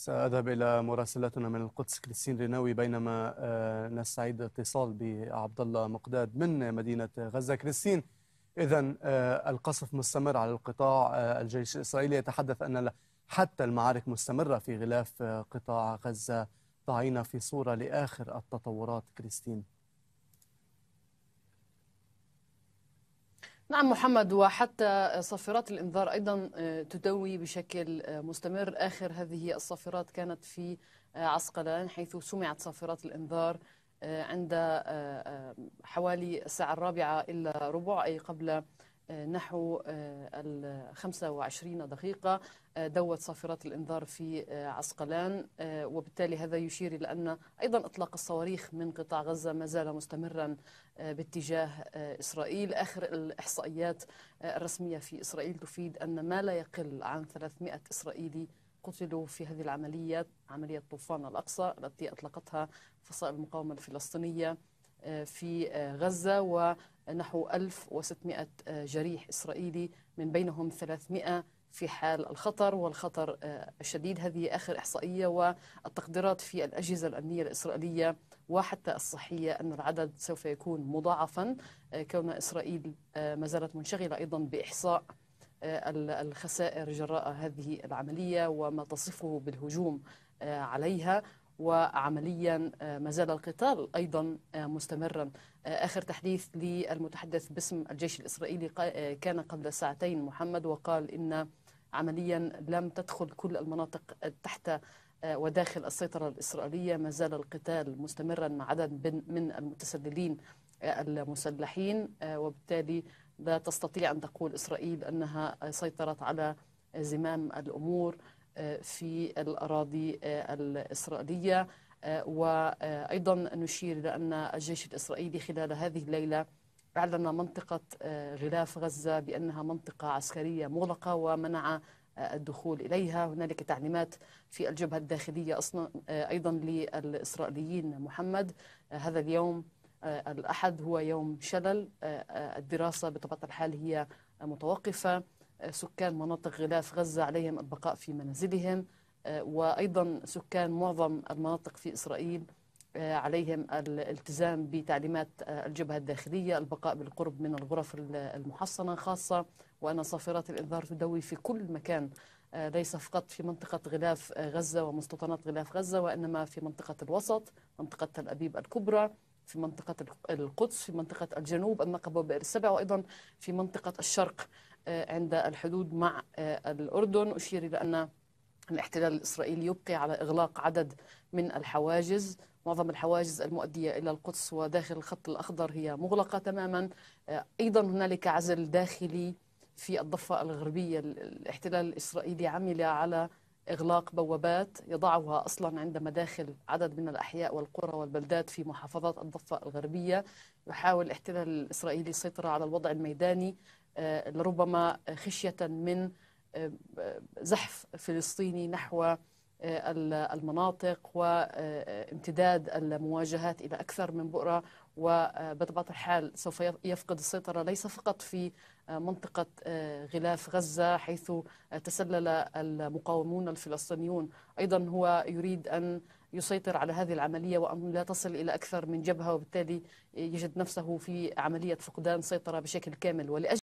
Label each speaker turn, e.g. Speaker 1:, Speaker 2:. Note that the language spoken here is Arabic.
Speaker 1: سأذهب إلى مراسلتنا من القدس كريستين رناوي بينما آه، نستعيد اتصال بعبد الله مقداد من مدينة غزة كريستين إذا آه، القصف مستمر على القطاع آه، الجيش الإسرائيلي يتحدث أن حتى المعارك مستمرة في غلاف قطاع غزة ضعينا في صورة لآخر التطورات كريستين نعم محمد وحتى صافرات الانذار ايضا آه، تدوي بشكل آه، مستمر اخر هذه الصافرات كانت في آه، عسقلان حيث سمعت صافرات الانذار عند حوالي الساعه الرابعه الا ربع اي قبل نحو 25 آه، دقيقة آه، دوت صافرات الإنذار في آه، عسقلان وبالتالي هذا يشير إلى أن أيضا إطلاق الصواريخ من قطاع غزة ما زال مستمرا باتجاه إسرائيل آخر الإحصائيات الرسمية في إسرائيل تفيد أن ما لا يقل عن 300 إسرائيلي قتلوا في هذه العملية عملية طوفان الأقصى التي أطلقتها فصائل المقاومة الفلسطينية في غزة و نحو 1600 جريح إسرائيلي من بينهم 300 في حال الخطر والخطر آه، الشديد هذه آخر إحصائية والتقديرات في الأجهزة الأمنية الإسرائيلية وحتى الصحية أن العدد سوف يكون مضاعفا آه، كون إسرائيل آه، ما زالت منشغلة أيضا بإحصاء الخسائر جراء هذه العملية وما تصفه بالهجوم عليها وعمليا آه، ما زال القتال أيضا آه، مستمرا آه، آخر تحديث للمتحدث باسم الجيش الإسرائيلي كان قبل ساعتين محمد وقال إن عمليا لم تدخل كل المناطق تحت وداخل السيطرة الإسرائيلية ما زال القتال مستمرا مع عدد من المتسللين المسلحين وبالتالي لا تستطيع أن تقول إسرائيل أنها سيطرت على زمام الأمور في الأراضي الإسرائيلية آه، وأيضا نشير إلى أن الجيش الإسرائيلي خلال هذه الليلة أعلن منطقة آه، غلاف غزة بأنها منطقة عسكرية مغلقة ومنع آه، الدخول إليها هنالك تعليمات في الجبهة الداخلية أصلا أيضا للإسرائيليين محمد هذا اليوم الأحد هو يوم شلل الدراسة بطبيعة الحال هي متوقفة سكان مناطق غلاف غزة عليهم البقاء في منازلهم آه، وأيضا سكان معظم المناطق في إسرائيل آه، عليهم الالتزام بتعليمات آه، الجبهة الداخلية البقاء بالقرب من الغرف المحصنة خاصة وأن صافرات الإنذار تدوي في كل مكان ليس فقط في منطقة غلاف غزة ومستوطنات غلاف غزة وإنما في منطقة الوسط منطقة تل أبيب الكبرى في منطقة القدس في منطقة الجنوب النقب وبئر السبع وأيضا في منطقة الشرق آه، عند الحدود مع آه، الأردن أشير إلى أن الاحتلال الإسرائيلي يبقي على إغلاق عدد من الحواجز معظم الحواجز المؤدية إلى القدس وداخل الخط الأخضر هي مغلقة تماما آه، أيضا هنالك عزل داخلي في الضفة الغربية الاحتلال الإسرائيلي عمل على إغلاق بوابات يضعها أصلا عند مداخل عدد من الأحياء والقرى والبلدات في محافظات الضفة الغربية يحاول الاحتلال الإسرائيلي السيطرة على الوضع الميداني لربما آه، خشية من آه، زحف فلسطيني نحو آه، المناطق وامتداد المواجهات إلى أكثر من بؤرة وبطبيعة الحال سوف يفقد السيطرة ليس فقط في منطقة غلاف غزة حيث تسلل المقاومون الفلسطينيون أيضا هو يريد أن يسيطر على هذه العملية وأن لا تصل إلى أكثر من جبهة وبالتالي يجد نفسه في عملية فقدان سيطرة بشكل كامل ولأجل